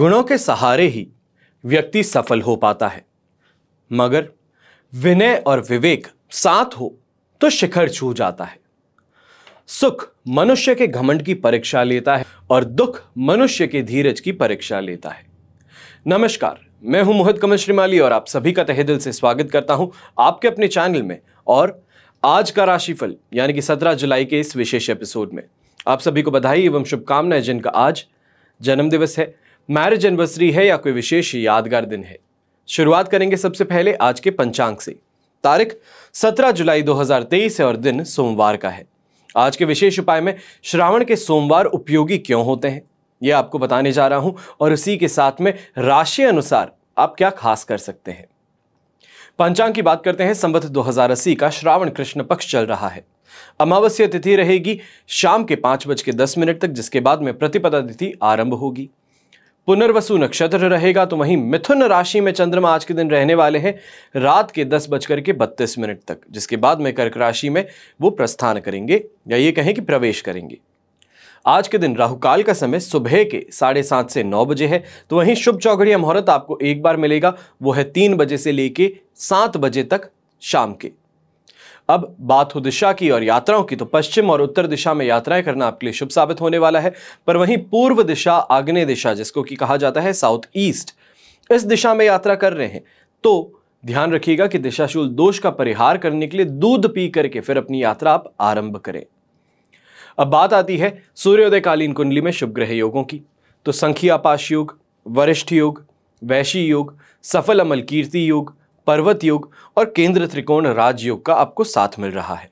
गुणों के सहारे ही व्यक्ति सफल हो पाता है मगर विनय और विवेक साथ हो तो शिखर छू जाता है सुख मनुष्य के घमंड की परीक्षा लेता है और दुख मनुष्य के धीरज की परीक्षा लेता है नमस्कार मैं हूं मोहित कमल श्रीमाली और आप सभी का तहे दिल से स्वागत करता हूं आपके अपने चैनल में और आज का राशिफल यानी कि 17 जुलाई के इस विशेष एपिसोड में आप सभी को बधाई एवं शुभकामनाएं जिनका आज जन्मदिवस है मैरिज एनिवर्सरी है या कोई विशेष यादगार दिन है शुरुआत करेंगे सबसे पहले आज के पंचांग से तारीख 17 जुलाई 2023 है और दिन सोमवार का है आज के विशेष उपाय में श्रावण के सोमवार उपयोगी क्यों होते हैं यह आपको बताने जा रहा हूं और उसी के साथ में राशि अनुसार आप क्या खास कर सकते हैं पंचांग की बात करते हैं संवत दो का श्रावण कृष्ण पक्ष चल रहा है अमावस्या तिथि रहेगी शाम के पांच बज के दस मिनट तक जिसके बाद में प्रतिपदा तिथि आरंभ होगी पुनर्वसु नक्षत्र रहेगा तो वहीं मिथुन राशि में चंद्रमा आज के दिन रहने वाले हैं रात के दस बजकर के बत्तीस मिनट तक जिसके बाद में कर्क राशि में वो प्रस्थान करेंगे या ये कहें कि प्रवेश करेंगे आज के दिन राहुकाल का समय सुबह के साढ़े सात से नौ बजे है तो वहीं शुभ चौघड़िया मुहूर्त आपको एक बार मिलेगा वो है तीन बजे से लेके सात बजे तक शाम के अब बात हो दिशा की और यात्राओं की तो पश्चिम और उत्तर दिशा में यात्राएं करना आपके लिए शुभ साबित होने वाला है पर वहीं पूर्व दिशा आग्नेय दिशा जिसको कि कहा जाता है साउथ ईस्ट इस दिशा में यात्रा कर रहे हैं तो ध्यान रखिएगा कि दिशाशूल दोष का परिहार करने के लिए दूध पी करके फिर अपनी यात्रा आप आरंभ करें अब बात आती है सूर्योदयकालीन कुंडली में शुभ ग्रह योगों की तो संख्या पाश योग वरिष्ठ योग वैशी योग सफल अमल कीर्ति योग पर्वत योग और केंद्र त्रिकोण राजयोग का आपको साथ मिल रहा है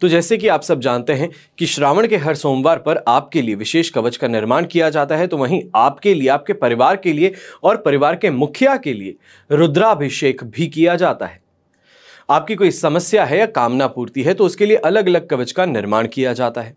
तो जैसे कि आप सब जानते हैं कि श्रावण के हर सोमवार पर आपके लिए विशेष कवच का निर्माण किया जाता है तो वहीं आपके लिए आपके परिवार के लिए और परिवार के मुखिया के लिए रुद्राभिषेक भी किया जाता है आपकी कोई समस्या है या कामना पूर्ति है तो उसके लिए अलग अलग कवच का निर्माण किया जाता है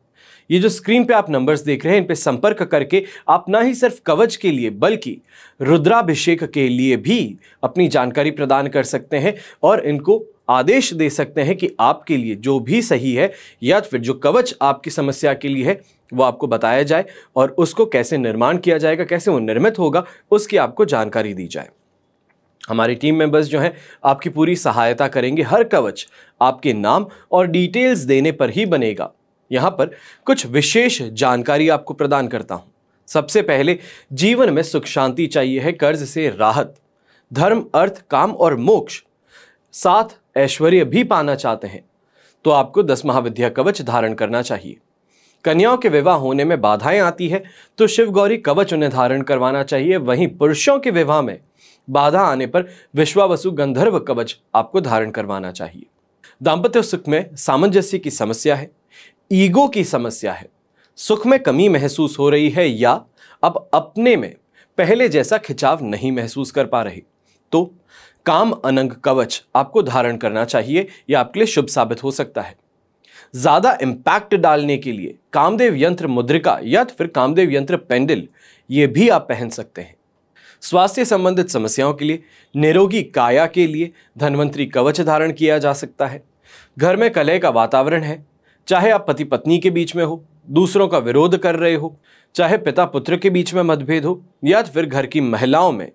ये जो स्क्रीन पे आप नंबर्स देख रहे हैं इन पे संपर्क करके आप ना ही सिर्फ कवच के लिए बल्कि रुद्राभिषेक के लिए भी अपनी जानकारी प्रदान कर सकते हैं और इनको आदेश दे सकते हैं कि आपके लिए जो भी सही है या फिर जो कवच आपकी समस्या के लिए है वो आपको बताया जाए और उसको कैसे निर्माण किया जाएगा कैसे वो निर्मित होगा उसकी आपको जानकारी दी जाए हमारी टीम मेंबर्स जो हैं आपकी पूरी सहायता करेंगे हर कवच आपके नाम और डिटेल्स देने पर ही बनेगा यहाँ पर कुछ विशेष जानकारी आपको प्रदान करता हूँ सबसे पहले जीवन में सुख शांति चाहिए है कर्ज से राहत धर्म अर्थ काम और मोक्ष साथ ऐश्वर्य भी पाना चाहते हैं तो आपको दस महाविद्या कवच धारण करना चाहिए कन्याओं के विवाह होने में बाधाएं आती है तो शिव गौरी कवच उन्हें धारण करवाना चाहिए वहीं पुरुषों के विवाह में बाधा आने पर विश्वावसु गंधर्व कवच आपको धारण करवाना चाहिए दाम्पत्य सुख में सामंजस्य की समस्या है ईगो की समस्या है सुख में कमी महसूस हो रही है या अब अपने में पहले जैसा खिंचाव नहीं महसूस कर पा रहे तो काम अनंग कवच आपको धारण करना चाहिए यह आपके लिए शुभ साबित हो सकता है ज़्यादा इंपैक्ट डालने के लिए कामदेव यंत्र मुद्रिका या फिर कामदेव यंत्र पेंडल ये भी आप पहन सकते हैं स्वास्थ्य संबंधित समस्याओं के लिए निरोगी काया के लिए धनवंतरी कवच धारण किया जा सकता है घर में कलह का वातावरण है चाहे आप पति पत्नी के बीच में हो दूसरों का विरोध कर रहे हो चाहे पिता पुत्र के बीच में मतभेद हो या तो फिर घर की महिलाओं में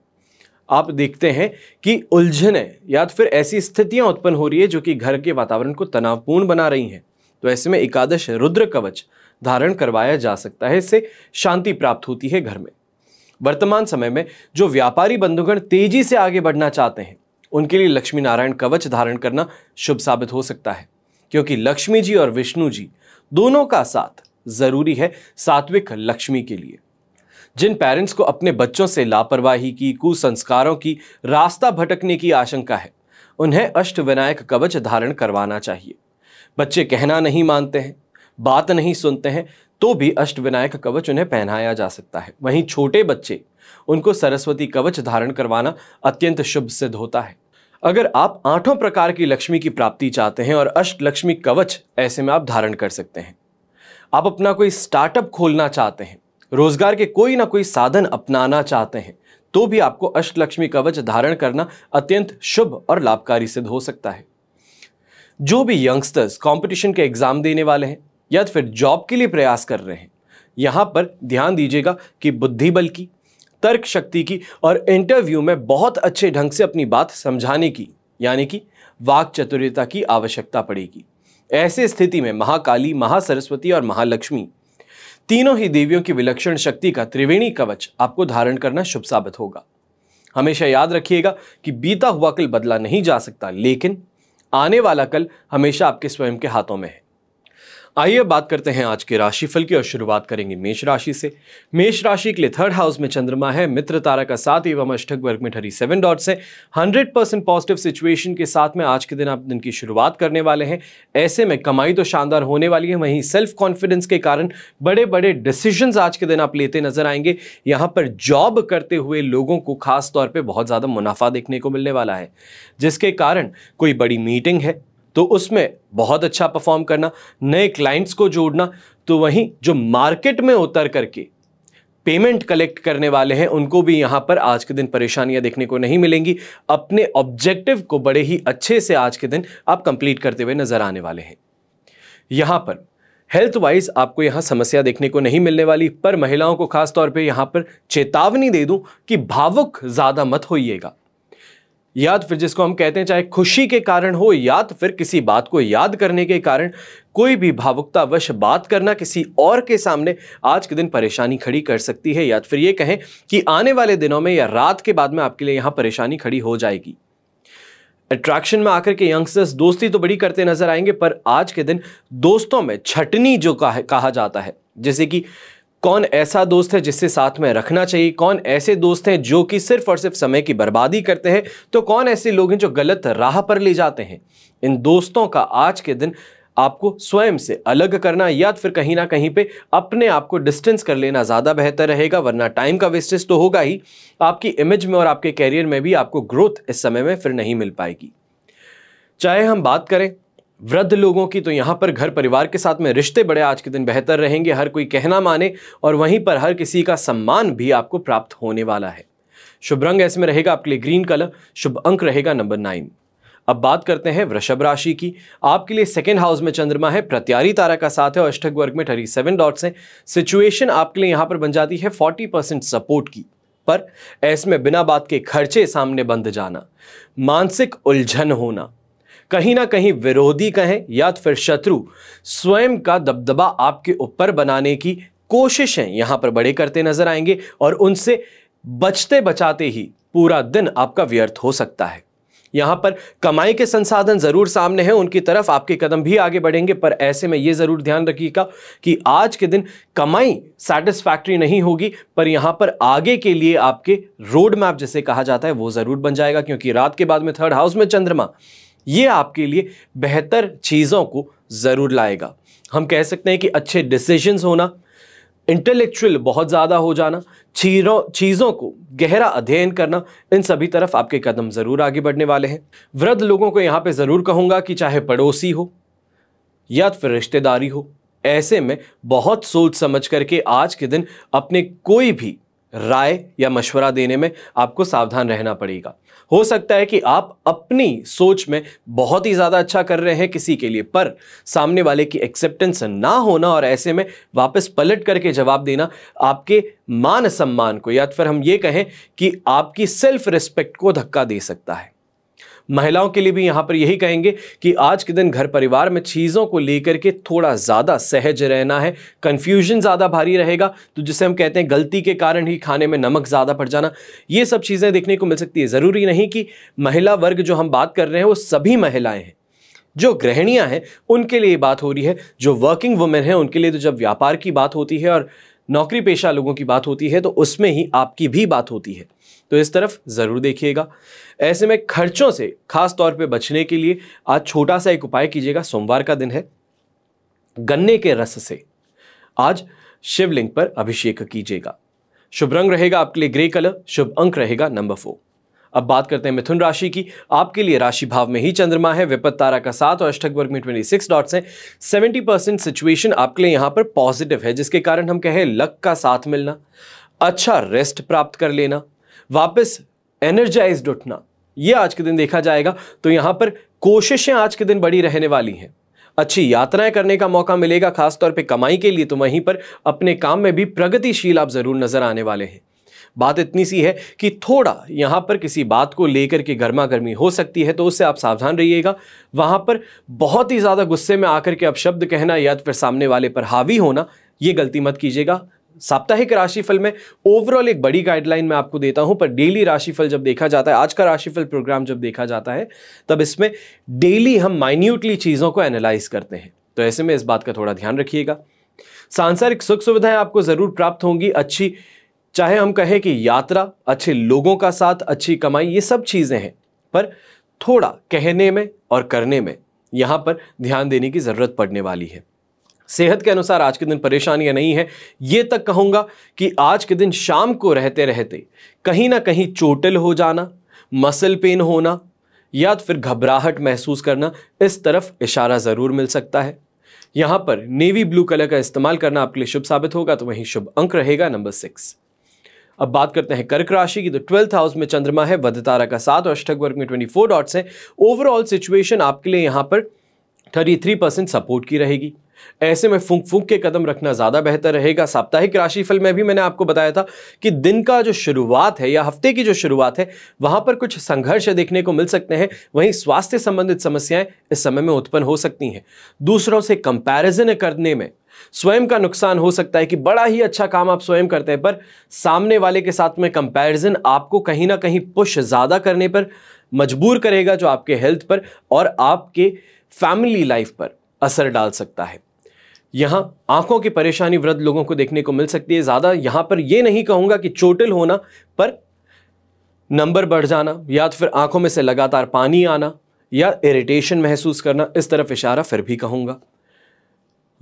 आप देखते हैं कि उलझने या तो फिर ऐसी स्थितियां उत्पन्न हो रही है जो कि घर के वातावरण को तनावपूर्ण बना रही हैं तो ऐसे में एकादश रुद्र कवच धारण करवाया जा सकता है इससे शांति प्राप्त होती है घर में वर्तमान समय में जो व्यापारी बंधुगण तेजी से आगे बढ़ना चाहते हैं उनके लिए लक्ष्मी नारायण कवच धारण करना शुभ साबित हो सकता है क्योंकि लक्ष्मी जी और विष्णु जी दोनों का साथ जरूरी है सात्विक लक्ष्मी के लिए जिन पेरेंट्स को अपने बच्चों से लापरवाही की कुसंस्कारों की रास्ता भटकने की आशंका है उन्हें अष्ट विनायक कवच धारण करवाना चाहिए बच्चे कहना नहीं मानते हैं बात नहीं सुनते हैं तो भी अष्ट विनायक कवच उन्हें पहनाया जा सकता है वहीं छोटे बच्चे उनको सरस्वती कवच धारण करवाना अत्यंत शुभ सिद्ध होता है अगर आप आठों प्रकार की लक्ष्मी की प्राप्ति चाहते हैं और अष्ट लक्ष्मी कवच ऐसे में आप धारण कर सकते हैं आप अपना कोई स्टार्टअप खोलना चाहते हैं रोजगार के कोई ना कोई साधन अपनाना चाहते हैं तो भी आपको अष्टलक्ष्मी कवच धारण करना अत्यंत शुभ और लाभकारी सिद्ध हो सकता है जो भी यंगस्टर्स कंपटीशन के एग्जाम देने वाले हैं या फिर जॉब के लिए प्रयास कर रहे हैं यहाँ पर ध्यान दीजिएगा कि बुद्धि बल की तर्क शक्ति की और इंटरव्यू में बहुत अच्छे ढंग से अपनी बात समझाने की यानी कि वाक चतुर्यता की आवश्यकता पड़ेगी ऐसी स्थिति में महाकाली महासरस्वती और महालक्ष्मी तीनों ही देवियों की विलक्षण शक्ति का त्रिवेणी कवच आपको धारण करना शुभ साबित होगा हमेशा याद रखिएगा कि बीता हुआ कल बदला नहीं जा सकता लेकिन आने वाला कल हमेशा आपके स्वयं के हाथों में है आइए बात करते हैं आज के राशिफल की और शुरुआत करेंगे मेष राशि से मेष राशि के लिए थर्ड हाउस में चंद्रमा है मित्र तारा का साथ एवं अष्टक वर्ग में ठरी सेवन डॉट्स है हंड्रेड परसेंट पॉजिटिव सिचुएशन के साथ में आज के दिन आप दिन की शुरुआत करने वाले हैं ऐसे में कमाई तो शानदार होने वाली है वहीं सेल्फ कॉन्फिडेंस के कारण बड़े बड़े डिसीजन आज के दिन आप लेते नजर आएंगे यहाँ पर जॉब करते हुए लोगों को खास तौर बहुत ज़्यादा मुनाफा देखने को मिलने वाला है जिसके कारण कोई बड़ी मीटिंग है तो उसमें बहुत अच्छा परफॉर्म करना नए क्लाइंट्स को जोड़ना तो वहीं जो मार्केट में उतर करके पेमेंट कलेक्ट करने वाले हैं उनको भी यहां पर आज के दिन परेशानियां देखने को नहीं मिलेंगी अपने ऑब्जेक्टिव को बड़े ही अच्छे से आज के दिन आप कंप्लीट करते हुए नज़र आने वाले हैं यहां पर हेल्थ वाइज आपको यहां समस्या देखने को नहीं मिलने वाली पर महिलाओं को खासतौर पे यहां पर चेतावनी दे दूं कि भावुक ज़्यादा मत होइएगा या तो फिर जिसको हम कहते हैं चाहे खुशी के कारण हो या तो फिर किसी बात को याद करने के कारण कोई भी भावुकतावश बात करना किसी और के सामने आज के दिन परेशानी खड़ी कर सकती है या तो फिर ये कहें कि आने वाले दिनों में या रात के बाद में आपके लिए यहाँ परेशानी खड़ी हो जाएगी अट्रैक्शन में आकर के यंगस्टर्स दोस्ती तो बड़ी करते नजर आएंगे पर आज के दिन दोस्तों में छटनी जो कहा, कहा जाता है जैसे कि कौन ऐसा दोस्त है जिससे साथ में रखना चाहिए कौन ऐसे दोस्त हैं जो कि सिर्फ और सिर्फ समय की बर्बादी करते हैं तो कौन ऐसे लोग हैं जो गलत राह पर ले जाते हैं इन दोस्तों का आज के दिन आपको स्वयं से अलग करना या फिर कहीं ना कहीं पे अपने आप को डिस्टेंस कर लेना ज़्यादा बेहतर रहेगा वरना टाइम का वेस्टेज तो होगा ही आपकी इमेज में और आपके कैरियर में भी आपको ग्रोथ इस समय में फिर नहीं मिल पाएगी चाहे हम बात करें वृद्ध लोगों की तो यहाँ पर घर परिवार के साथ में रिश्ते बड़े आज के दिन बेहतर रहेंगे हर कोई कहना माने और वहीं पर हर किसी का सम्मान भी आपको प्राप्त होने वाला है शुभ रंग ऐसे में रहेगा आपके लिए ग्रीन कलर शुभ अंक रहेगा नंबर नाइन अब बात करते हैं वृषभ राशि की आपके लिए सेकेंड हाउस में चंद्रमा है प्रत्यारी तारा का साथ है और अष्टक वर्ग में थर्टी सेवन डॉट्स हैं सिचुएशन आपके लिए यहाँ पर बन जाती है फोर्टी परसेंट सपोर्ट की पर ऐसे में बिना बात के खर्चे सामने बंद जाना मानसिक उलझन होना कहीं ना कहीं विरोधी कहें या तो फिर शत्रु स्वयं का दबदबा आपके ऊपर बनाने की कोशिशें यहां पर बड़े करते नजर आएंगे और उनसे बचते बचाते ही पूरा दिन आपका व्यर्थ हो सकता है यहां पर कमाई के संसाधन ज़रूर सामने हैं उनकी तरफ आपके कदम भी आगे बढ़ेंगे पर ऐसे में ये ज़रूर ध्यान रखिएगा कि आज के दिन कमाई सेटिस्फैक्ट्री नहीं होगी पर यहां पर आगे के लिए आपके रोड मैप जिसे कहा जाता है वो ज़रूर बन जाएगा क्योंकि रात के बाद में थर्ड हाउस में चंद्रमा ये आपके लिए बेहतर चीज़ों को ज़रूर लाएगा हम कह सकते हैं कि अच्छे डिसीजंस होना इंटेलेक्चुअल बहुत ज़्यादा हो जाना चीरों चीज़ों को गहरा अध्ययन करना इन सभी तरफ आपके कदम ज़रूर आगे बढ़ने वाले हैं वृद्ध लोगों को यहाँ पे ज़रूर कहूँगा कि चाहे पड़ोसी हो या फिर रिश्तेदारी हो ऐसे में बहुत सोच समझ करके आज के दिन अपने कोई भी राय या मशवरा देने में आपको सावधान रहना पड़ेगा हो सकता है कि आप अपनी सोच में बहुत ही ज़्यादा अच्छा कर रहे हैं किसी के लिए पर सामने वाले की एक्सेप्टेंस ना होना और ऐसे में वापस पलट करके जवाब देना आपके मान सम्मान को या फिर हम ये कहें कि आपकी सेल्फ रिस्पेक्ट को धक्का दे सकता है महिलाओं के लिए भी यहाँ पर यही कहेंगे कि आज के दिन घर परिवार में चीज़ों को लेकर के थोड़ा ज़्यादा सहज रहना है कन्फ्यूजन ज़्यादा भारी रहेगा तो जिसे हम कहते हैं गलती के कारण ही खाने में नमक ज़्यादा पड़ जाना ये सब चीज़ें देखने को मिल सकती है ज़रूरी नहीं कि महिला वर्ग जो हम बात कर रहे हैं वो सभी महिलाएं हैं जो गृहणियाँ हैं उनके लिए बात हो रही है जो वर्किंग वुमेन हैं उनके लिए तो जब व्यापार की बात होती है और नौकरी पेशा लोगों की बात होती है तो उसमें ही आपकी भी बात होती है तो इस तरफ ज़रूर देखिएगा ऐसे में खर्चों से खास तौर पे बचने के लिए आज छोटा सा एक उपाय कीजिएगा सोमवार का दिन है गन्ने के रस से आज शिवलिंग पर अभिषेक कीजिएगा शुभ रंग रहेगा आपके लिए ग्रे कलर शुभ अंक रहेगा नंबर फोर अब बात करते हैं मिथुन राशि की आपके लिए राशि भाव में ही चंद्रमा है विपत तारा का साथ और अष्टक वर्ग में ट्वेंटी सिक्स डॉट्स हैं सेवेंटी परसेंट सिचुएशन आपके लिए यहां पर पॉजिटिव है जिसके कारण हम कहें लक का साथ मिलना अच्छा रेस्ट प्राप्त कर लेना वापस एनर्जाइज उठना ये आज के दिन देखा जाएगा तो यहाँ पर कोशिशें आज के दिन बड़ी रहने वाली हैं अच्छी यात्राएं करने का मौका मिलेगा खासतौर पे कमाई के लिए तो वहीं पर अपने काम में भी प्रगतिशील आप ज़रूर नज़र आने वाले हैं बात इतनी सी है कि थोड़ा यहां पर किसी बात को लेकर के गर्मा गर्मी हो सकती है तो उससे आप सावधान रहिएगा वहां पर बहुत ही ज़्यादा गुस्से में आकर के अपशब्द कहना या फिर सामने वाले पर हावी होना ये गलती मत कीजिएगा साप्ताहिक राशिफल में ओवरऑल एक बड़ी गाइडलाइन मैं आपको देता हूं पर डेली राशिफल जब देखा जाता है आज का राशिफल प्रोग्राम जब देखा जाता है तब इसमें डेली हम माइन्यूटली चीज़ों को एनालाइज करते हैं तो ऐसे में इस बात का थोड़ा ध्यान रखिएगा सांसारिक सुख सुविधाएं आपको ज़रूर प्राप्त होंगी अच्छी चाहे हम कहें कि यात्रा अच्छे लोगों का साथ अच्छी कमाई ये सब चीज़ें हैं पर थोड़ा कहने में और करने में यहां पर ध्यान देने की ज़रूरत पड़ने वाली है सेहत के अनुसार आज के दिन परेशानियां नहीं है ये तक कहूंगा कि आज के दिन शाम को रहते रहते कहीं ना कहीं चोटिल हो जाना मसल पेन होना या तो फिर घबराहट महसूस करना इस तरफ इशारा ज़रूर मिल सकता है यहाँ पर नेवी ब्लू कलर का इस्तेमाल करना आपके लिए शुभ साबित होगा तो वहीं शुभ अंक रहेगा नंबर सिक्स अब बात करते हैं कर्क राशि की तो ट्वेल्थ हाउस में चंद्रमा है वधतारा का सात और अष्टक वर्ग में ट्वेंटी फोर डॉट्स है ओवरऑल सिचुएशन आपके लिए यहाँ पर थर्टी थ्री परसेंट सपोर्ट की रहेगी ऐसे में फूंक फूंक के कदम रखना ज़्यादा बेहतर रहेगा साप्ताहिक राशिफल में भी मैंने आपको बताया था कि दिन का जो शुरुआत है या हफ्ते की जो शुरुआत है वहां पर कुछ संघर्ष देखने को मिल सकते हैं वहीं स्वास्थ्य संबंधित समस्याएं इस समय में उत्पन्न हो सकती हैं दूसरों से कंपेरिजन करने में स्वयं का नुकसान हो सकता है कि बड़ा ही अच्छा काम आप स्वयं करते हैं पर सामने वाले के साथ में कंपेरिजन आपको कहीं ना कहीं पुश ज़्यादा करने पर मजबूर करेगा जो आपके हेल्थ पर और आपके फैमिली लाइफ पर असर डाल सकता है यहाँ आंखों की परेशानी वृद्ध लोगों को देखने को मिल सकती है ज़्यादा यहां पर यह नहीं कहूंगा कि चोटिल होना पर नंबर बढ़ जाना या तो फिर आंखों में से लगातार पानी आना या इरिटेशन महसूस करना इस तरफ इशारा फिर भी कहूंगा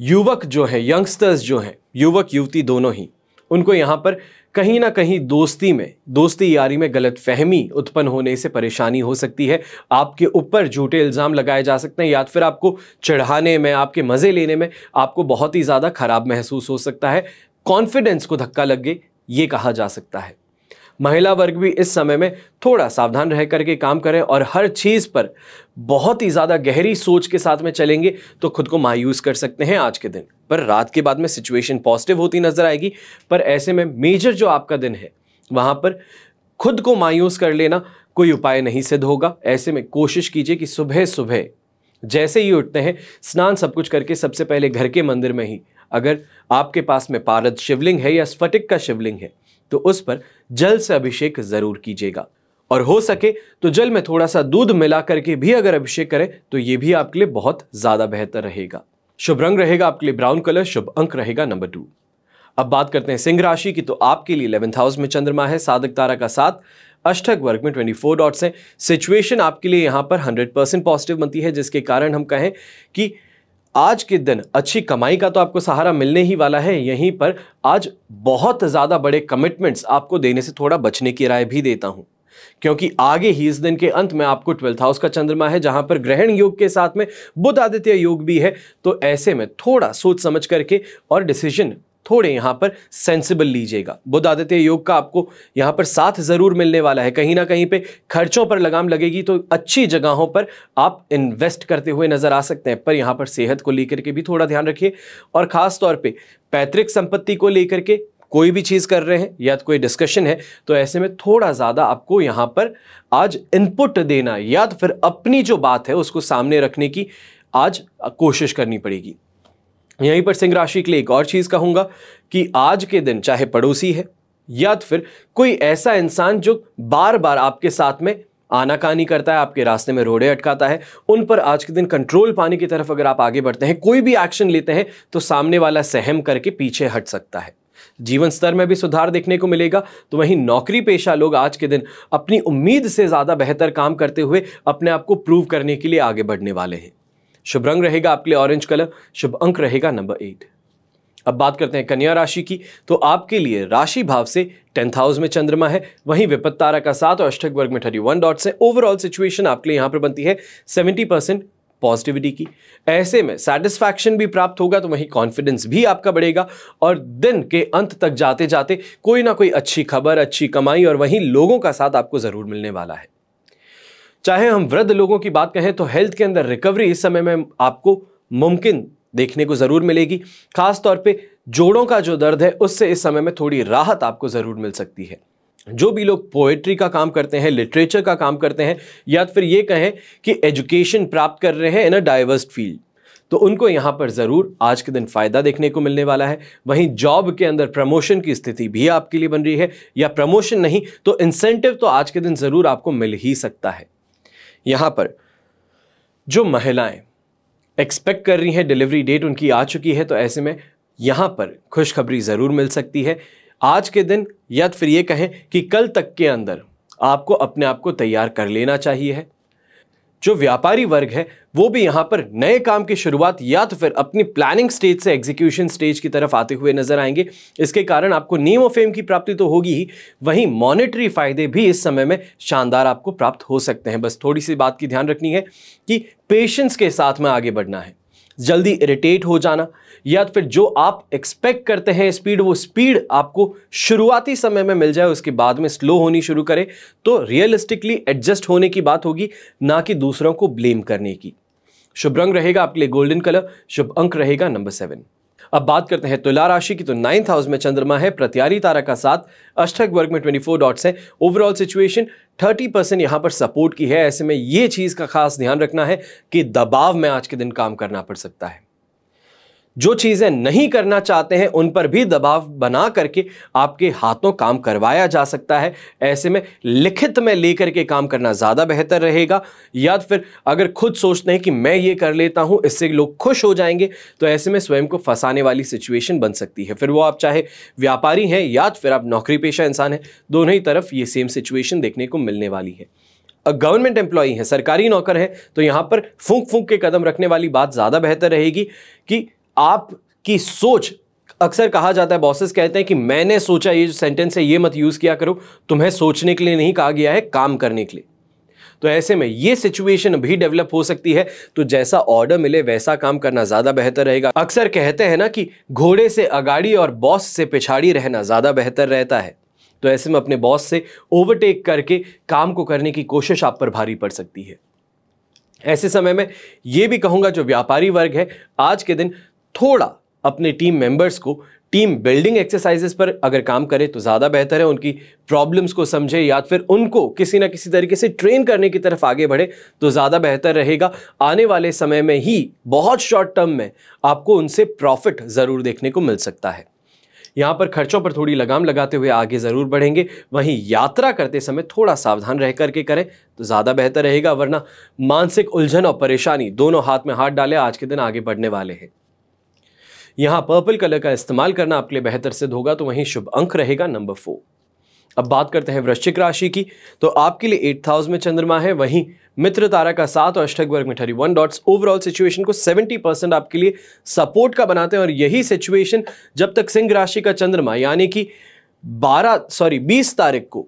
युवक जो है यंगस्टर्स जो हैं युवक युवती दोनों ही उनको यहां पर कहीं ना कहीं दोस्ती में दोस्ती यारी में गलत फहमी उत्पन्न होने से परेशानी हो सकती है आपके ऊपर झूठे इल्ज़ाम लगाए जा सकते हैं या फिर आपको चढ़ाने में आपके मज़े लेने में आपको बहुत ही ज़्यादा ख़राब महसूस हो सकता है कॉन्फिडेंस को धक्का लग गए ये कहा जा सकता है महिला वर्ग भी इस समय में थोड़ा सावधान रह करके काम करें और हर चीज़ पर बहुत ही ज़्यादा गहरी सोच के साथ में चलेंगे तो खुद को मायूस कर सकते हैं आज के दिन पर रात के बाद में सिचुएशन पॉजिटिव होती नज़र आएगी पर ऐसे में मेजर जो आपका दिन है वहाँ पर खुद को मायूस कर लेना कोई उपाय नहीं सिद्ध होगा ऐसे में कोशिश कीजिए कि सुबह सुबह जैसे ही उठते हैं स्नान सब कुछ करके सबसे पहले घर के मंदिर में ही अगर आपके पास में पारद शिवलिंग है या स्फटिक का शिवलिंग है तो उस पर जल से अभिषेक ज़रूर कीजिएगा और हो सके तो जल में थोड़ा सा दूध मिला करके भी अगर अभिषेक करें तो ये भी आपके लिए बहुत ज़्यादा बेहतर रहेगा शुभ रंग रहेगा आपके लिए ब्राउन कलर शुभ अंक रहेगा नंबर टू अब बात करते हैं सिंह राशि की तो आपके लिए इलेवंथ हाउस में चंद्रमा है साधक तारा का साथ अष्टक वर्ग में 24 डॉट्स हैं सिचुएशन आपके लिए यहाँ पर 100 परसेंट पॉजिटिव बनती है जिसके कारण हम कहें कि आज के दिन अच्छी कमाई का तो आपको सहारा मिलने ही वाला है यहीं पर आज बहुत ज़्यादा बड़े कमिटमेंट्स आपको देने से थोड़ा बचने की राय भी देता हूँ क्योंकि आगे ही इस दिन के अंत में आपको ट्वेल्थ हाउस का चंद्रमा है जहां पर ग्रहण योग के साथ में बुद्ध आदित्य योग भी है तो ऐसे में थोड़ा सोच समझ करके और डिसीजन थोड़े यहाँ पर सेंसिबल लीजिएगा बुद्ध आदित्य योग का आपको यहाँ पर साथ ज़रूर मिलने वाला है कहीं ना कहीं पे खर्चों पर लगाम लगेगी तो अच्छी जगहों पर आप इन्वेस्ट करते हुए नज़र आ सकते हैं पर यहाँ पर सेहत को लेकर के भी थोड़ा ध्यान रखिए और ख़ास तौर पर पैतृक संपत्ति को लेकर के कोई भी चीज़ कर रहे हैं या कोई डिस्कशन है तो ऐसे में थोड़ा ज़्यादा आपको यहाँ पर आज इनपुट देना या तो फिर अपनी जो बात है उसको सामने रखने की आज कोशिश करनी पड़ेगी यहीं पर सिंह राशि के लिए एक और चीज़ कहूंगा कि आज के दिन चाहे पड़ोसी है या तो फिर कोई ऐसा इंसान जो बार बार आपके साथ में आनाकानी करता है आपके रास्ते में रोड़े अटकाता है उन पर आज के दिन कंट्रोल पाने की तरफ अगर आप आगे बढ़ते हैं कोई भी एक्शन लेते हैं तो सामने वाला सहम करके पीछे हट सकता है जीवन स्तर में भी सुधार देखने को मिलेगा तो वहीं नौकरी पेशा लोग आज के दिन अपनी उम्मीद से ज़्यादा बेहतर काम करते हुए अपने आप को प्रूव करने के लिए आगे बढ़ने वाले हैं शुभ रंग रहेगा आपके लिए ऑरेंज कलर शुभ अंक रहेगा नंबर एट अब बात करते हैं कन्या राशि की तो आपके लिए राशि भाव से टेंथ हाउस में चंद्रमा है वहीं विपत तारा का साथ और अष्टक वर्ग में थर्टी वन डॉट से ओवरऑल सिचुएशन आपके लिए यहाँ पर बनती है सेवेंटी परसेंट पॉजिटिविटी की ऐसे में सेटिस्फैक्शन भी प्राप्त होगा तो वहीं कॉन्फिडेंस भी आपका बढ़ेगा और दिन के अंत तक जाते जाते कोई ना कोई अच्छी खबर अच्छी कमाई और वहीं लोगों का साथ आपको ज़रूर मिलने वाला है चाहे हम वृद्ध लोगों की बात कहें तो हेल्थ के अंदर रिकवरी इस समय में आपको मुमकिन देखने को ज़रूर मिलेगी खास तौर पे जोड़ों का जो दर्द है उससे इस समय में थोड़ी राहत आपको ज़रूर मिल सकती है जो भी लोग पोएट्री का काम करते हैं लिटरेचर का काम करते हैं या फिर ये कहें कि एजुकेशन प्राप्त कर रहे हैं इन अ डाइवर्स फील्ड तो उनको यहाँ पर ज़रूर आज के दिन फ़ायदा देखने को मिलने वाला है वहीं जॉब के अंदर प्रमोशन की स्थिति भी आपके लिए बन रही है या प्रमोशन नहीं तो इंसेंटिव तो आज के दिन ज़रूर आपको मिल ही सकता है यहाँ पर जो महिलाएं एक्सपेक्ट कर रही हैं डिलीवरी डेट उनकी आ चुकी है तो ऐसे में यहाँ पर खुशखबरी ज़रूर मिल सकती है आज के दिन या फिर ये कहें कि कल तक के अंदर आपको अपने आप को तैयार कर लेना चाहिए है जो व्यापारी वर्ग है वो भी यहाँ पर नए काम की शुरुआत या तो फिर अपनी प्लानिंग स्टेज से एग्जीक्यूशन स्टेज की तरफ आते हुए नजर आएंगे इसके कारण आपको नेम और फेम की प्राप्ति तो होगी ही वहीं मॉनेटरी फायदे भी इस समय में शानदार आपको प्राप्त हो सकते हैं बस थोड़ी सी बात की ध्यान रखनी है कि पेशेंस के साथ में आगे बढ़ना है जल्दी इरिटेट हो जाना या तो फिर जो आप एक्सपेक्ट करते हैं स्पीड वो स्पीड आपको शुरुआती समय में मिल जाए उसके बाद में स्लो होनी शुरू करे तो रियलिस्टिकली एडजस्ट होने की बात होगी ना कि दूसरों को ब्लेम करने की शुभ रंग रहेगा आपके लिए गोल्डन कलर शुभ अंक रहेगा नंबर सेवन अब बात करते हैं तुला राशि की तो नाइन्थ हाउस में चंद्रमा है प्रत्यारी तारा का साथ अष्टक वर्ग में 24 डॉट्स हैं ओवरऑल सिचुएशन 30 परसेंट यहाँ पर सपोर्ट की है ऐसे में ये चीज़ का खास ध्यान रखना है कि दबाव में आज के दिन काम करना पड़ सकता है जो चीज़ें नहीं करना चाहते हैं उन पर भी दबाव बना करके आपके हाथों काम करवाया जा सकता है ऐसे में लिखित में लेकर के काम करना ज़्यादा बेहतर रहेगा या फिर अगर खुद सोचते हैं कि मैं ये कर लेता हूँ इससे लोग खुश हो जाएंगे तो ऐसे में स्वयं को फंसाने वाली सिचुएशन बन सकती है फिर वो आप चाहे व्यापारी हैं या फिर आप नौकरी पेशा इंसान हैं दोनों ही तरफ ये सेम सिचुएशन देखने को मिलने वाली है गवर्नमेंट एम्प्लॉई हैं सरकारी नौकर हैं तो यहाँ पर फूंक फूंक के कदम रखने वाली बात ज़्यादा बेहतर रहेगी कि आपकी सोच अक्सर कहा जाता है बॉसेस कहते हैं कि मैंने सोचा ये जो सेंटेंस है ये मत यूज़ किया करो तुम्हें सोचने के लिए नहीं कहा गया है काम करने के लिए तो ऐसे में ये सिचुएशन भी डेवलप हो सकती है तो जैसा ऑर्डर मिले वैसा काम करना ज़्यादा बेहतर रहेगा अक्सर कहते हैं ना कि घोड़े से अगाड़ी और बॉस से पिछाड़ी रहना ज़्यादा बेहतर रहता है तो ऐसे में अपने बॉस से ओवरटेक करके काम को करने की कोशिश आप पर भारी पड़ सकती है ऐसे समय में ये भी कहूंगा जो व्यापारी वर्ग है आज के दिन थोड़ा अपने टीम मेंबर्स को टीम बिल्डिंग एक्सरसाइजेस पर अगर काम करें तो ज़्यादा बेहतर है उनकी प्रॉब्लम्स को समझें या फिर उनको किसी ना किसी तरीके से ट्रेन करने की तरफ आगे बढ़े तो ज़्यादा बेहतर रहेगा आने वाले समय में ही बहुत शॉर्ट टर्म में आपको उनसे प्रॉफिट ज़रूर देखने को मिल सकता है यहाँ पर खर्चों पर थोड़ी लगाम लगाते हुए आगे ज़रूर बढ़ेंगे वहीं यात्रा करते समय थोड़ा सावधान रह करके करें तो ज़्यादा बेहतर रहेगा वरना मानसिक उलझन और परेशानी दोनों हाथ में हाथ डाले आज के दिन आगे बढ़ने वाले हैं यहां पर्पल कलर का इस्तेमाल करना आपके लिए बेहतर सिद्ध होगा तो वहीं शुभ अंक रहेगा नंबर फोर अब बात करते हैं वृश्चिक राशि की तो आपके लिए एट हाउस में चंद्रमा है वहीं मित्र तारा का साथ और अष्टक वर्ग में thirty one dots overall situation को सेवेंटी परसेंट आपके लिए सपोर्ट का बनाते हैं और यही सिचुएशन जब तक सिंह राशि का चंद्रमा यानी कि बारह सॉरी बीस तारीख को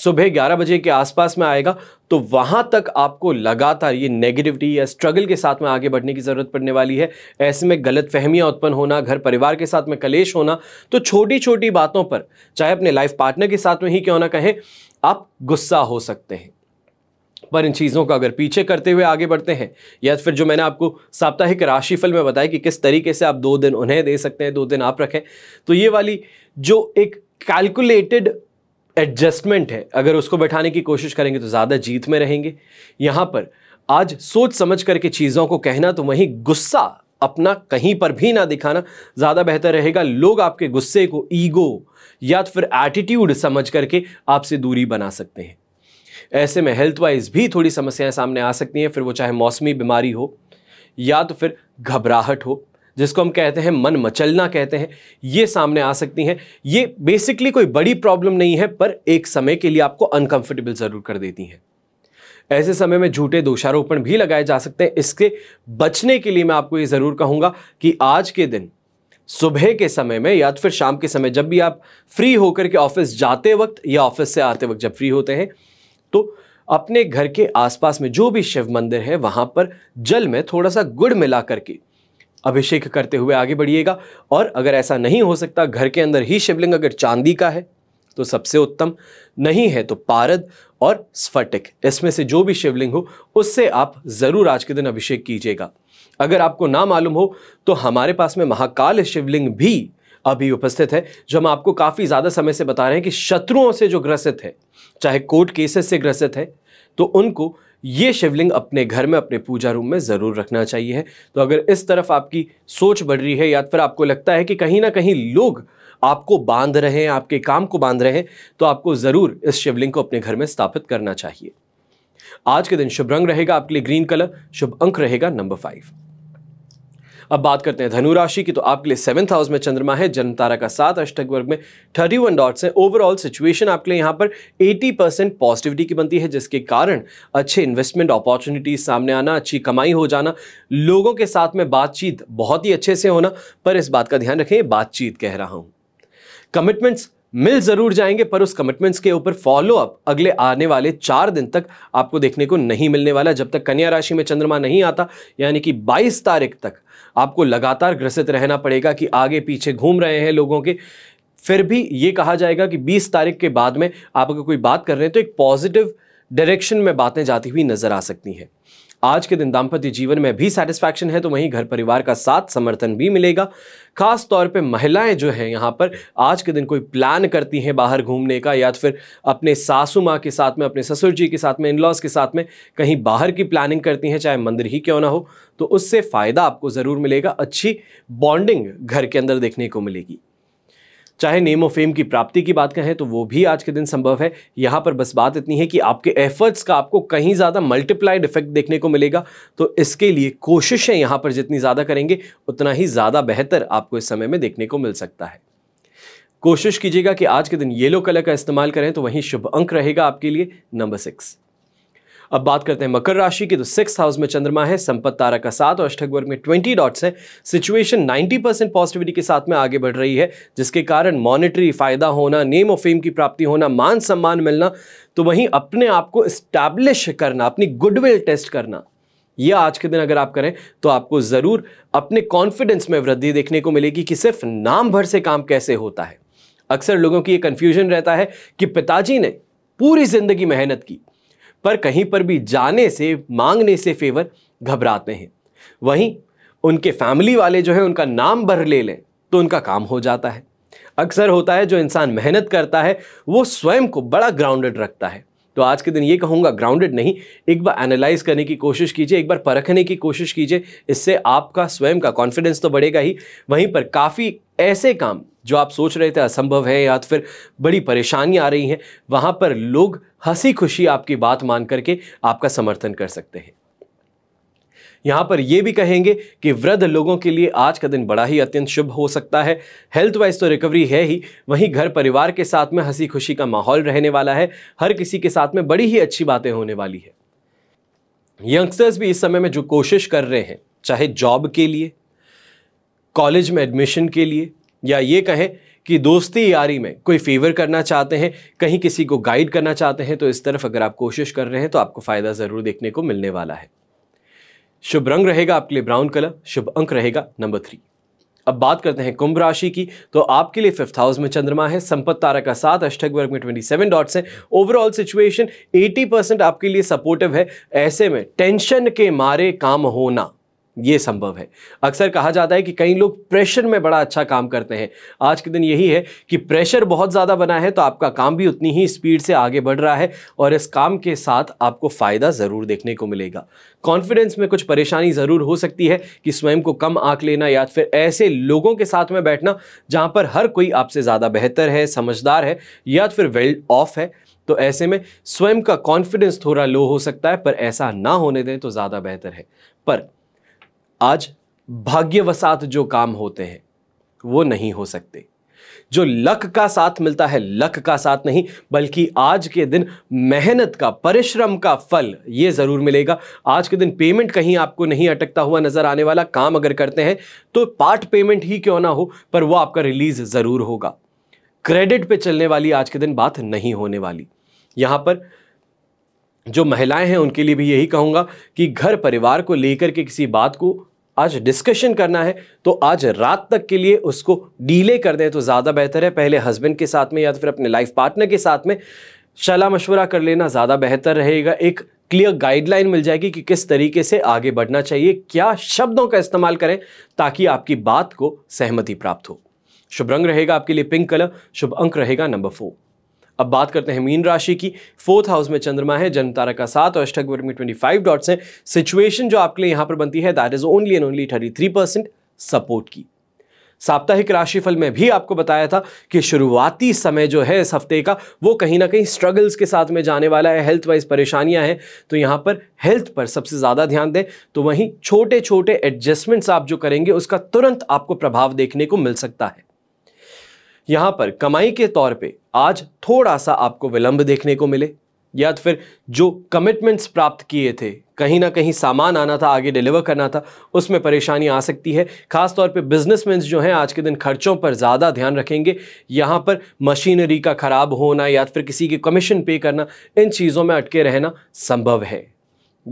सुबह 11 बजे के आसपास में आएगा तो वहां तक आपको लगातार ये नेगेटिविटी या स्ट्रगल के साथ में आगे बढ़ने की ज़रूरत पड़ने वाली है ऐसे में गलत फहमियाँ उत्पन्न होना घर परिवार के साथ में कलेश होना तो छोटी छोटी बातों पर चाहे अपने लाइफ पार्टनर के साथ में ही क्यों ना कहें आप गुस्सा हो सकते हैं पर इन चीज़ों को अगर पीछे करते हुए आगे बढ़ते हैं या फिर जो मैंने आपको साप्ताहिक राशिफल में बताया कि किस तरीके से आप दो दिन उन्हें दे सकते हैं दो दिन आप रखें तो ये वाली जो एक कैलकुलेटेड एडजस्टमेंट है अगर उसको बैठाने की कोशिश करेंगे तो ज़्यादा जीत में रहेंगे यहाँ पर आज सोच समझ करके चीज़ों को कहना तो वहीं गुस्सा अपना कहीं पर भी ना दिखाना ज़्यादा बेहतर रहेगा लोग आपके गुस्से को ईगो या तो फिर एटीट्यूड समझ करके आपसे दूरी बना सकते हैं ऐसे में हेल्थ वाइज भी थोड़ी समस्याएं सामने आ सकती हैं फिर वो चाहे मौसमी बीमारी हो या तो फिर घबराहट हो जिसको हम कहते हैं मन मचलना कहते हैं ये सामने आ सकती हैं ये बेसिकली कोई बड़ी प्रॉब्लम नहीं है पर एक समय के लिए आपको अनकंफर्टेबल ज़रूर कर देती हैं ऐसे समय में झूठे दोषारोपण भी लगाए जा सकते हैं इसके बचने के लिए मैं आपको ये ज़रूर कहूँगा कि आज के दिन सुबह के समय में या फिर शाम के समय जब भी आप फ्री होकर के ऑफिस जाते वक्त या ऑफिस से आते वक्त जब फ्री होते हैं तो अपने घर के आसपास में जो भी शिव मंदिर है वहाँ पर जल में थोड़ा सा गुड़ मिला करके अभिषेक करते हुए आगे बढ़िएगा और अगर ऐसा नहीं हो सकता घर के अंदर ही शिवलिंग अगर चांदी का है तो सबसे उत्तम नहीं है तो पारद और स्फटिक इसमें से जो भी शिवलिंग हो उससे आप ज़रूर आज के दिन अभिषेक कीजिएगा अगर आपको ना मालूम हो तो हमारे पास में महाकाल शिवलिंग भी अभी उपस्थित है जो हम आपको काफ़ी ज़्यादा समय से बता रहे हैं कि शत्रुओं से जो ग्रसित है चाहे कोर्ट केसेस से ग्रसित है तो उनको ये शिवलिंग अपने घर में अपने पूजा रूम में ज़रूर रखना चाहिए तो अगर इस तरफ आपकी सोच बढ़ रही है या फिर आपको लगता है कि कहीं ना कहीं लोग आपको बांध रहे हैं आपके काम को बांध रहे हैं तो आपको ज़रूर इस शिवलिंग को अपने घर में स्थापित करना चाहिए आज के दिन शुभ रंग रहेगा आपके लिए ग्रीन कलर शुभ अंक रहेगा नंबर फाइव अब बात करते हैं धनु राशि की तो आपके लिए सेवंथ हाउस में चंद्रमा है जन्म तारा का साथ अष्टक वर्ग में थर्टी वन डॉट्स हैं ओवरऑल सिचुएशन आपके लिए यहाँ पर एटी परसेंट पॉजिटिविटी की बनती है जिसके कारण अच्छे इन्वेस्टमेंट अपॉर्चुनिटीज सामने आना अच्छी कमाई हो जाना लोगों के साथ में बातचीत बहुत ही अच्छे से होना पर इस बात का ध्यान रखें बातचीत कह रहा हूँ कमिटमेंट्स मिल जरूर जाएंगे पर उस कमिटमेंट्स के ऊपर फॉलो अप अगले आने वाले चार दिन तक आपको देखने को नहीं मिलने वाला जब तक कन्या राशि में चंद्रमा नहीं आता यानी कि 22 तारीख तक आपको लगातार ग्रसित रहना पड़ेगा कि आगे पीछे घूम रहे हैं लोगों के फिर भी ये कहा जाएगा कि 20 तारीख के बाद में आप अगर कोई बात कर रहे हैं तो एक पॉजिटिव डायरेक्शन में बातें जाती हुई नज़र आ सकती हैं आज के दिन दाम्पत्य जीवन में भी सेटिस्फैक्शन है तो वहीं घर परिवार का साथ समर्थन भी मिलेगा खास तौर पे महिलाएं जो हैं यहाँ पर आज के दिन कोई प्लान करती हैं बाहर घूमने का या फिर अपने सासू माँ के साथ में अपने ससुर जी के साथ में इन लॉज के साथ में कहीं बाहर की प्लानिंग करती हैं चाहे मंदिर ही क्यों ना हो तो उससे फ़ायदा आपको ज़रूर मिलेगा अच्छी बॉन्डिंग घर के अंदर देखने को मिलेगी चाहे नेम ऑफ फेम की प्राप्ति की बात कहें तो वो भी आज के दिन संभव है यहाँ पर बस बात इतनी है कि आपके एफर्ट्स का आपको कहीं ज़्यादा मल्टीप्लाइड इफेक्ट देखने को मिलेगा तो इसके लिए कोशिशें यहाँ पर जितनी ज़्यादा करेंगे उतना ही ज़्यादा बेहतर आपको इस समय में देखने को मिल सकता है कोशिश कीजिएगा कि आज के दिन येलो कलर का इस्तेमाल करें तो वहीं शुभ अंक रहेगा आपके लिए नंबर सिक्स अब बात करते हैं मकर राशि की तो सिक्स हाउस में चंद्रमा है संपत तारा का साथ और अष्टक वर्ग में ट्वेंटी डॉट्स हैं सिचुएशन नाइन्टी परसेंट पॉजिटिविटी के साथ में आगे बढ़ रही है जिसके कारण मॉनिटरी फायदा होना नेम ऑफ फेम की प्राप्ति होना मान सम्मान मिलना तो वहीं अपने आप को इस्टैब्लिश करना अपनी गुडविल टेस्ट करना यह आज के दिन अगर आप करें तो आपको ज़रूर अपने कॉन्फिडेंस में वृद्धि देखने को मिलेगी कि सिर्फ नाम भर से काम कैसे होता है अक्सर लोगों की ये कन्फ्यूजन रहता है कि पिताजी ने पूरी जिंदगी मेहनत की पर कहीं पर भी जाने से मांगने से फेवर घबराते हैं वहीं उनके फैमिली वाले जो है उनका नाम भर ले लें तो उनका काम हो जाता है अक्सर होता है जो इंसान मेहनत करता है वो स्वयं को बड़ा ग्राउंडेड रखता है तो आज के दिन ये कहूँगा ग्राउंडेड नहीं एक बार एनालाइज करने की कोशिश कीजिए एक बार परखने की कोशिश कीजिए इससे आपका स्वयं का कॉन्फिडेंस तो बढ़ेगा ही वहीं पर काफ़ी ऐसे काम जो आप सोच रहे थे असंभव है या तो फिर बड़ी परेशानियाँ आ रही हैं वहाँ पर लोग हंसी खुशी आपकी बात मान करके आपका समर्थन कर सकते हैं यहाँ पर यह भी कहेंगे कि वृद्ध लोगों के लिए आज का दिन बड़ा ही अत्यंत शुभ हो सकता है हेल्थ वाइज तो रिकवरी है ही वहीं घर परिवार के साथ में हंसी खुशी का माहौल रहने वाला है हर किसी के साथ में बड़ी ही अच्छी बातें होने वाली है यंगस्टर्स भी इस समय में जो कोशिश कर रहे हैं चाहे जॉब के लिए कॉलेज में एडमिशन के लिए या ये कहें कि दोस्ती यारी में कोई फेवर करना चाहते हैं कहीं किसी को गाइड करना चाहते हैं तो इस तरफ अगर आप कोशिश कर रहे हैं तो आपको फ़ायदा ज़रूर देखने को मिलने वाला है शुभ रंग रहेगा आपके लिए ब्राउन कलर शुभ अंक रहेगा नंबर थ्री अब बात करते हैं कुंभ राशि की तो आपके लिए फिफ्थ हाउस में चंद्रमा है संपत तारा का साथ अष्टक वर्ग में ट्वेंटी सेवन डॉट्स हैं ओवरऑल सिचुएशन एटी परसेंट आपके लिए सपोर्टिव है ऐसे में टेंशन के मारे काम होना ये संभव है अक्सर कहा जाता है कि कई लोग प्रेशर में बड़ा अच्छा काम करते हैं आज के दिन यही है कि प्रेशर बहुत ज़्यादा बना है तो आपका काम भी उतनी ही स्पीड से आगे बढ़ रहा है और इस काम के साथ आपको फ़ायदा ज़रूर देखने को मिलेगा कॉन्फिडेंस में कुछ परेशानी ज़रूर हो सकती है कि स्वयं को कम आंक लेना या फिर ऐसे लोगों के साथ में बैठना जहाँ पर हर कोई आपसे ज़्यादा बेहतर है समझदार है या फिर वेल ऑफ है तो ऐसे में स्वयं का कॉन्फिडेंस थोड़ा लो हो सकता है पर ऐसा ना होने दें तो ज़्यादा बेहतर है पर आज भाग्यवसात जो काम होते हैं वो नहीं हो सकते जो लक का साथ मिलता है लक का साथ नहीं बल्कि आज के दिन मेहनत का परिश्रम का फल ये ज़रूर मिलेगा आज के दिन पेमेंट कहीं आपको नहीं अटकता हुआ नज़र आने वाला काम अगर करते हैं तो पार्ट पेमेंट ही क्यों ना हो पर वो आपका रिलीज़ ज़रूर होगा क्रेडिट पे चलने वाली आज के दिन बात नहीं होने वाली यहां पर जो महिलाएं हैं उनके लिए भी यही कहूंगा कि घर परिवार को लेकर के किसी बात को आज डिस्कशन करना है तो आज रात तक के लिए उसको डीले कर दें तो ज़्यादा बेहतर है पहले हस्बैंड के साथ में या तो फिर अपने लाइफ पार्टनर के साथ में शला मशवरा कर लेना ज़्यादा बेहतर रहेगा एक क्लियर गाइडलाइन मिल जाएगी कि किस तरीके से आगे बढ़ना चाहिए क्या शब्दों का इस्तेमाल करें ताकि आपकी बात को सहमति प्राप्त हो शुभ रंग रहेगा आपके लिए पिंक कलर शुभ अंक रहेगा नंबर फोर अब बात करते हैं मीन राशि की फोर्थ हाउस में चंद्रमा है जन्म तारा का सात और अष्टक वर्ग में ट्वेंटी फाइव डॉट्स हैं सिचुएशन जो आपके लिए यहां पर बनती है that is only and only thirty three percent support की साप्ताहिक राशिफल में भी आपको बताया था कि शुरुआती समय जो है इस हफ्ते का वो कहीं ना कहीं स्ट्रगल्स के साथ में जाने वाला है हेल्थ वाइज परेशानियां हैं तो यहाँ पर हेल्थ पर सबसे ज़्यादा ध्यान दें तो वहीं छोटे छोटे एडजस्टमेंट्स आप जो करेंगे उसका तुरंत आपको प्रभाव देखने को मिल सकता है यहाँ पर कमाई के तौर पे आज थोड़ा सा आपको विलंब देखने को मिले या तो फिर जो कमिटमेंट्स प्राप्त किए थे कहीं ना कहीं सामान आना था आगे डिलीवर करना था उसमें परेशानी आ सकती है खासतौर पे बिजनेसमैन जो हैं आज के दिन खर्चों पर ज़्यादा ध्यान रखेंगे यहाँ पर मशीनरी का ख़राब होना या तो फिर किसी के कमीशन पे करना इन चीज़ों में अटके रहना संभव है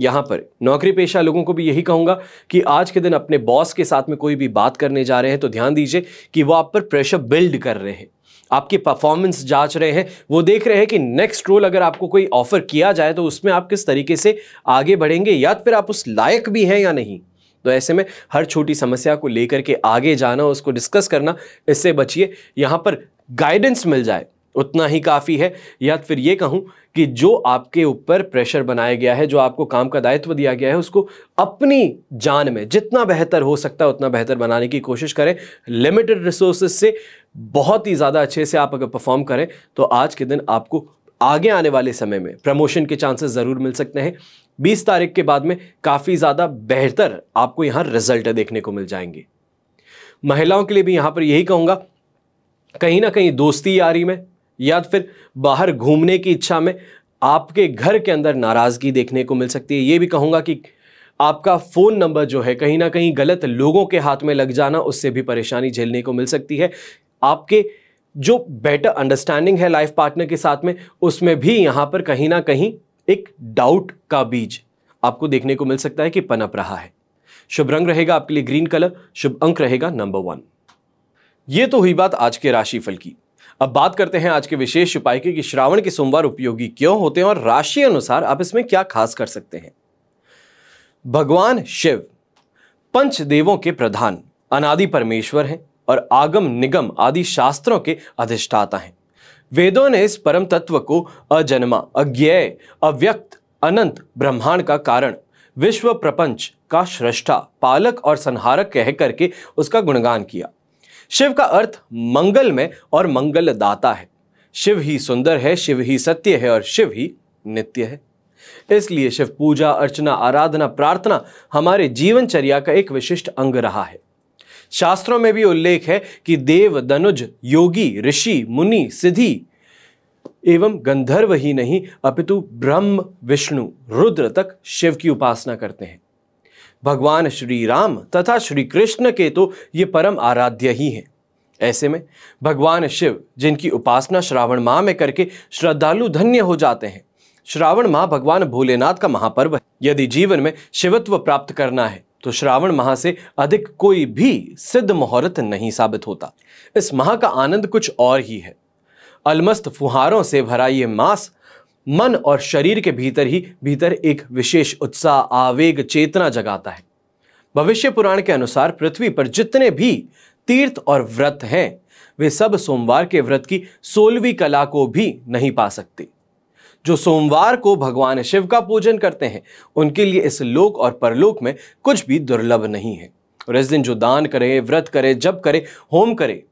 यहाँ पर नौकरी पेशा लोगों को भी यही कहूँगा कि आज के दिन अपने बॉस के साथ में कोई भी बात करने जा रहे हैं तो ध्यान दीजिए कि वो आप पर प्रेशर बिल्ड कर रहे हैं आपकी परफॉर्मेंस जांच रहे हैं वो देख रहे हैं कि नेक्स्ट रोल अगर आपको कोई ऑफर किया जाए तो उसमें आप किस तरीके से आगे बढ़ेंगे या तो फिर आप उस लायक भी हैं या नहीं तो ऐसे में हर छोटी समस्या को लेकर के आगे जाना उसको डिस्कस करना इससे बचिए यहाँ पर गाइडेंस मिल जाए उतना ही काफ़ी है या तो फिर ये कहूँ कि जो आपके ऊपर प्रेशर बनाया गया है जो आपको काम का दायित्व दिया गया है उसको अपनी जान में जितना बेहतर हो सकता है उतना बेहतर बनाने की कोशिश करें लिमिटेड रिसोर्सेज से बहुत ही ज़्यादा अच्छे से आप अगर परफॉर्म करें तो आज के दिन आपको आगे आने वाले समय में प्रमोशन के चांसेस ज़रूर मिल सकते हैं बीस तारीख के बाद में काफ़ी ज़्यादा बेहतर आपको यहाँ रिजल्ट देखने को मिल जाएंगे महिलाओं के लिए भी यहाँ पर यही कहूँगा कहीं ना कहीं दोस्ती यारी में या तो फिर बाहर घूमने की इच्छा में आपके घर के अंदर नाराज़गी देखने को मिल सकती है ये भी कहूँगा कि आपका फ़ोन नंबर जो है कहीं ना कहीं गलत लोगों के हाथ में लग जाना उससे भी परेशानी झेलने को मिल सकती है आपके जो बेटर अंडरस्टैंडिंग है लाइफ पार्टनर के साथ में उसमें भी यहाँ पर कहीं ना कहीं एक डाउट का बीज आपको देखने को मिल सकता है कि पनप रहा है शुभ रंग रहेगा आपके लिए ग्रीन कलर शुभ अंक रहेगा नंबर वन ये तो हुई बात आज के राशिफल की अब बात करते हैं आज के विशेष उपाय की कि श्रावण के सोमवार उपयोगी क्यों होते हैं और राशि अनुसार आप इसमें क्या खास कर सकते हैं भगवान शिव पंच देवों के प्रधान अनादि परमेश्वर हैं और आगम निगम आदि शास्त्रों के अधिष्ठाता हैं वेदों ने इस परम तत्व को अजन्मा अज्ञेय अव्यक्त अनंत ब्रह्मांड का कारण विश्व प्रपंच का श्रेष्ठा पालक और संहारक कह करके उसका गुणगान किया शिव का अर्थ मंगल में और मंगल दाता है शिव ही सुंदर है शिव ही सत्य है और शिव ही नित्य है इसलिए शिव पूजा अर्चना आराधना प्रार्थना हमारे जीवनचर्या का एक विशिष्ट अंग रहा है शास्त्रों में भी उल्लेख है कि देव दनुज योगी ऋषि मुनि सिद्धि एवं गंधर्व ही नहीं अपितु ब्रह्म विष्णु रुद्र तक शिव की उपासना करते हैं भगवान श्री राम तथा श्री कृष्ण के तो ये परम आराध्य ही हैं ऐसे में भगवान शिव जिनकी उपासना श्रावण माह में करके श्रद्धालु धन्य हो जाते हैं श्रावण माह भगवान भोलेनाथ का महापर्व है यदि जीवन में शिवत्व प्राप्त करना है तो श्रावण माह से अधिक कोई भी सिद्ध मुहूर्त नहीं साबित होता इस माह का आनंद कुछ और ही है अलमस्त फुहारों से भरा ये मास मन और शरीर के भीतर ही भीतर एक विशेष उत्साह आवेग चेतना जगाता है भविष्य पुराण के अनुसार पृथ्वी पर जितने भी तीर्थ और व्रत हैं वे सब सोमवार के व्रत की सोलहवीं कला को भी नहीं पा सकती जो सोमवार को भगवान शिव का पूजन करते हैं उनके लिए इस लोक और परलोक में कुछ भी दुर्लभ नहीं है और इस दिन जो दान करे व्रत करे जप करे होम करे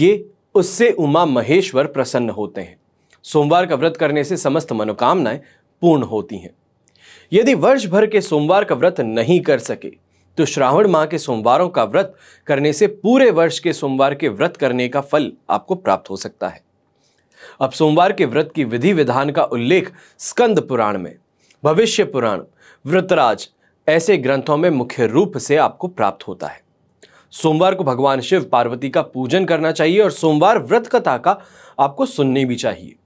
ये उससे उमा महेश्वर प्रसन्न होते हैं सोमवार का व्रत करने से समस्त मनोकामनाएं पूर्ण होती हैं यदि वर्ष भर के सोमवार का व्रत नहीं कर सके तो श्रावण माह के सोमवारों का व्रत करने से पूरे वर्ष के सोमवार के व्रत करने का फल आपको प्राप्त हो सकता है अब सोमवार के व्रत की विधि विधान का उल्लेख स्कंद पुराण में भविष्य पुराण व्रतराज ऐसे ग्रंथों में मुख्य रूप से आपको प्राप्त होता है सोमवार को भगवान शिव पार्वती का पूजन करना चाहिए और सोमवार व्रत कथा का आपको सुननी भी चाहिए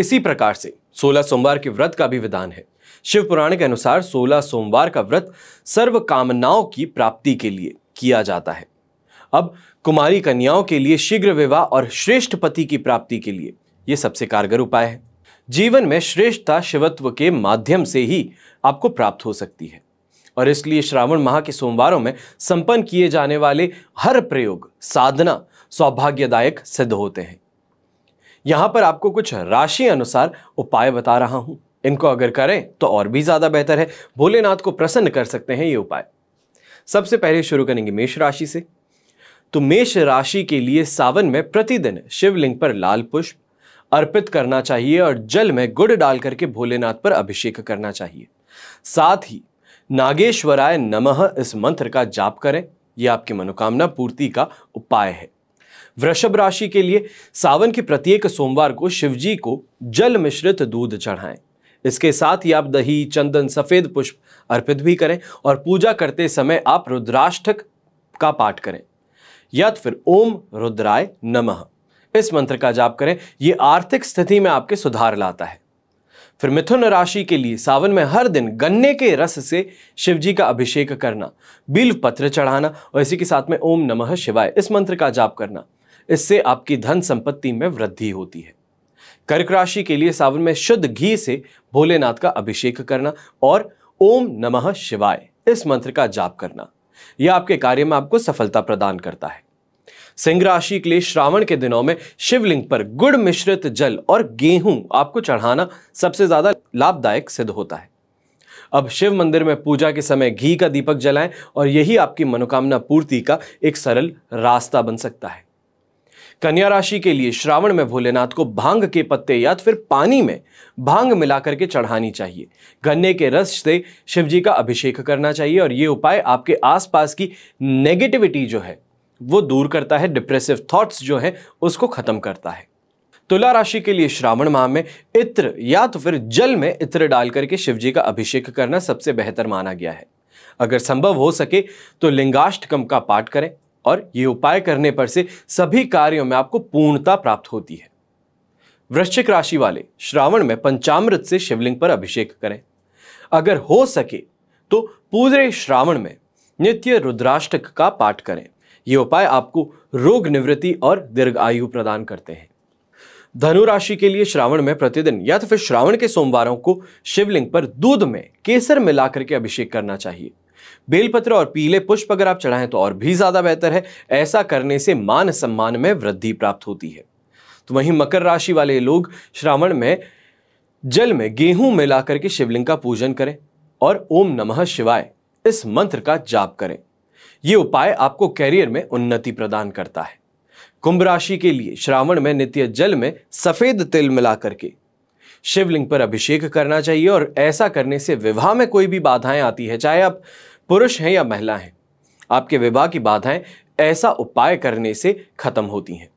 इसी प्रकार से सोलह सोमवार के व्रत का भी विधान है शिव पुराण के अनुसार सोलह सोमवार का व्रत सर्व कामनाओं की प्राप्ति के लिए किया जाता है अब कुमारी कन्याओं के लिए शीघ्र विवाह और श्रेष्ठ पति की प्राप्ति के लिए यह सबसे कारगर उपाय है जीवन में श्रेष्ठता शिवत्व के माध्यम से ही आपको प्राप्त हो सकती है और इसलिए श्रावण माह के सोमवारों में संपन्न किए जाने वाले हर प्रयोग साधना सौभाग्यदायक सिद्ध होते हैं यहां पर आपको कुछ राशि अनुसार उपाय बता रहा हूं इनको अगर करें तो और भी ज़्यादा बेहतर है भोलेनाथ को प्रसन्न कर सकते हैं ये उपाय सबसे पहले शुरू करेंगे मेष राशि से तो मेष राशि के लिए सावन में प्रतिदिन शिवलिंग पर लाल पुष्प अर्पित करना चाहिए और जल में गुड़ डाल करके भोलेनाथ पर अभिषेक करना चाहिए साथ ही नागेश्वराय नमः इस मंत्र का जाप करें यह आपकी मनोकामना पूर्ति का उपाय है वृषभ राशि के लिए सावन के प्रत्येक सोमवार को शिवजी को जल मिश्रित दूध चढ़ाएं इसके साथ ही आप दही चंदन सफ़ेद पुष्प अर्पित भी करें और पूजा करते समय आप रुद्राष्टक का पाठ करें या तो फिर ओम रुद्राय नमः इस मंत्र का जाप करें ये आर्थिक स्थिति में आपके सुधार लाता है फिर मिथुन राशि के लिए सावन में हर दिन गन्ने के रस से शिवजी का अभिषेक करना बिल पत्र चढ़ाना और इसी के साथ में ओम नमः शिवाय इस मंत्र का जाप करना इससे आपकी धन संपत्ति में वृद्धि होती है कर्क राशि के लिए सावन में शुद्ध घी से भोलेनाथ का अभिषेक करना और ओम नमः शिवाय इस मंत्र का जाप करना यह आपके कार्य में आपको सफलता प्रदान करता है सिंह राशि के लिए श्रावण के दिनों में शिवलिंग पर गुड़ मिश्रित जल और गेहूं आपको चढ़ाना सबसे ज्यादा लाभदायक सिद्ध होता है अब शिव मंदिर में पूजा के समय घी का दीपक जलाएं और यही आपकी मनोकामना पूर्ति का एक सरल रास्ता बन सकता है कन्या राशि के लिए श्रावण में भोलेनाथ को भांग के पत्ते या तो फिर पानी में भांग मिलाकर के चढ़ानी चाहिए गन्ने के रस से शिव जी का अभिषेक करना चाहिए और ये उपाय आपके आसपास की नेगेटिविटी जो है वो दूर करता है डिप्रेसिव थॉट्स जो है उसको खत्म करता है तुला राशि के लिए श्रावण माह में इत्र या तो फिर जल में इत्र डाल करके शिव जी का अभिषेक करना सबसे बेहतर माना गया है अगर संभव हो सके तो लिंगाष्टकम का पाठ करें और ये उपाय करने पर से सभी कार्यों में आपको पूर्णता प्राप्त होती है वृश्चिक राशि वाले श्रावण में पंचामृत से शिवलिंग पर अभिषेक करें अगर हो सके तो पूरे श्रावण में नित्य रुद्राष्टक का पाठ करें ये उपाय आपको रोग निवृत्ति और दीर्घ आयु प्रदान करते हैं धनु राशि के लिए श्रावण में प्रतिदिन या तो फिर श्रावण के सोमवारों को शिवलिंग पर दूध में केसर मिलाकर के अभिषेक करना चाहिए बेलपत्र और पीले पुष्प अगर आप चढ़ाएं तो और भी ज़्यादा बेहतर है ऐसा करने से मान सम्मान में वृद्धि प्राप्त होती है तो वहीं मकर राशि वाले लोग श्रावण में जल में गेहूं मिलाकर के शिवलिंग का पूजन करें और ओम नमः शिवाय इस मंत्र का जाप करें ये उपाय आपको कैरियर में उन्नति प्रदान करता है कुंभ राशि के लिए श्रावण में नित्य जल में सफेद तिल मिला करके शिवलिंग पर अभिषेक करना चाहिए और ऐसा करने से विवाह में कोई भी बाधाएं आती है चाहे आप पुरुष हैं या महिला हैं आपके विवाह की बाधाएं ऐसा उपाय करने से खत्म होती हैं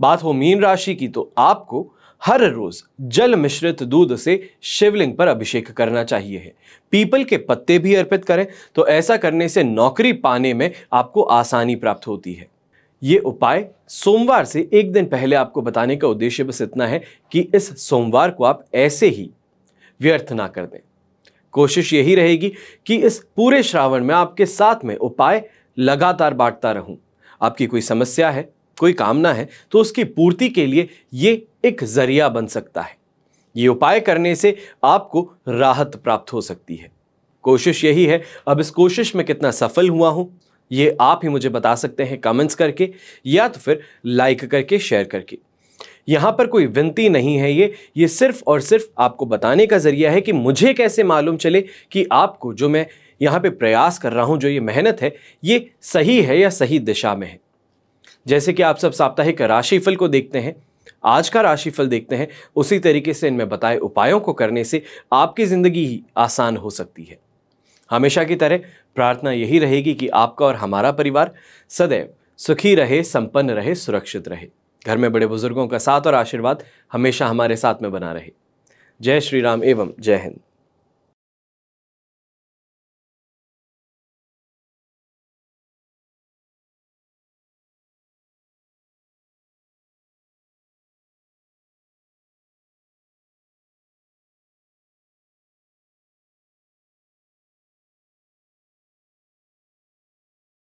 बात हो मीन राशि की तो आपको हर रोज जल मिश्रित दूध से शिवलिंग पर अभिषेक करना चाहिए है पीपल के पत्ते भी अर्पित करें तो ऐसा करने से नौकरी पाने में आपको आसानी प्राप्त होती है ये उपाय सोमवार से एक दिन पहले आपको बताने का उद्देश्य बस इतना है कि इस सोमवार को आप ऐसे ही व्यर्थ ना कर दें कोशिश यही रहेगी कि इस पूरे श्रावण में आपके साथ में उपाय लगातार बांटता रहूं आपकी कोई समस्या है कोई कामना है तो उसकी पूर्ति के लिए ये एक जरिया बन सकता है ये उपाय करने से आपको राहत प्राप्त हो सकती है कोशिश यही है अब इस कोशिश में कितना सफल हुआ हूँ ये आप ही मुझे बता सकते हैं कमेंट्स करके या तो फिर लाइक करके शेयर करके यहाँ पर कोई विनती नहीं है ये ये सिर्फ और सिर्फ आपको बताने का ज़रिया है कि मुझे कैसे मालूम चले कि आपको जो मैं यहाँ पे प्रयास कर रहा हूँ जो ये मेहनत है ये सही है या सही दिशा में है जैसे कि आप सब साप्ताहिक राशिफल को देखते हैं आज का राशिफल देखते हैं उसी तरीके से इनमें बताए उपायों को करने से आपकी ज़िंदगी ही आसान हो सकती है हमेशा की तरह प्रार्थना यही रहेगी कि आपका और हमारा परिवार सदैव सुखी रहे संपन्न रहे सुरक्षित रहे घर में बड़े बुजुर्गों का साथ और आशीर्वाद हमेशा हमारे साथ में बना रहे जय श्री राम एवं जय हिंद